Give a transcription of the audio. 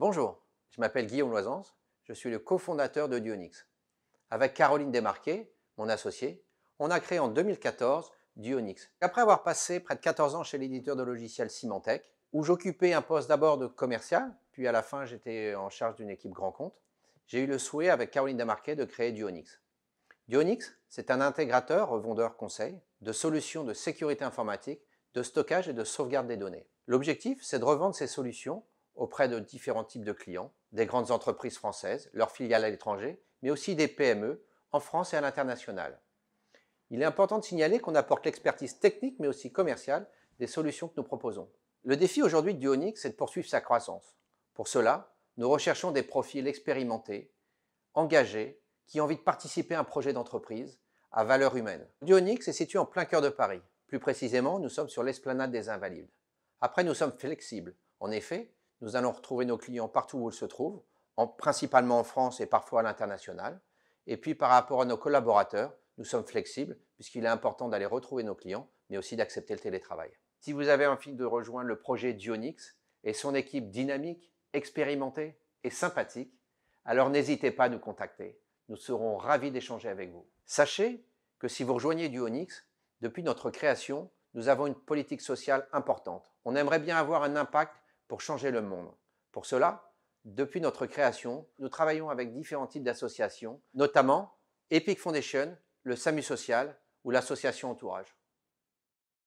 Bonjour, je m'appelle Guillaume Loisance, je suis le cofondateur de Dionix. Avec Caroline Desmarquet, mon associée, on a créé en 2014 Dionix. Après avoir passé près de 14 ans chez l'éditeur de logiciels Symantec, où j'occupais un poste d'abord de commercial, puis à la fin j'étais en charge d'une équipe grand compte, j'ai eu le souhait avec Caroline Desmarquet de créer Dionix. Dionix, c'est un intégrateur, revendeur conseil, de solutions de sécurité informatique, de stockage et de sauvegarde des données. L'objectif, c'est de revendre ces solutions auprès de différents types de clients, des grandes entreprises françaises, leurs filiales à l'étranger, mais aussi des PME en France et à l'international. Il est important de signaler qu'on apporte l'expertise technique mais aussi commerciale des solutions que nous proposons. Le défi aujourd'hui de Duonix, c'est de poursuivre sa croissance. Pour cela, nous recherchons des profils expérimentés, engagés, qui ont envie de participer à un projet d'entreprise à valeur humaine. Duonix est situé en plein cœur de Paris. Plus précisément, nous sommes sur l'esplanade des Invalides. Après, nous sommes flexibles. En effet, nous allons retrouver nos clients partout où ils se trouvent, principalement en France et parfois à l'international. Et puis par rapport à nos collaborateurs, nous sommes flexibles puisqu'il est important d'aller retrouver nos clients, mais aussi d'accepter le télétravail. Si vous avez envie de rejoindre le projet Dionix et son équipe dynamique, expérimentée et sympathique, alors n'hésitez pas à nous contacter. Nous serons ravis d'échanger avec vous. Sachez que si vous rejoignez Dionix, depuis notre création, nous avons une politique sociale importante. On aimerait bien avoir un impact pour changer le monde. Pour cela, depuis notre création, nous travaillons avec différents types d'associations, notamment Epic Foundation, le SAMU Social ou l'association Entourage.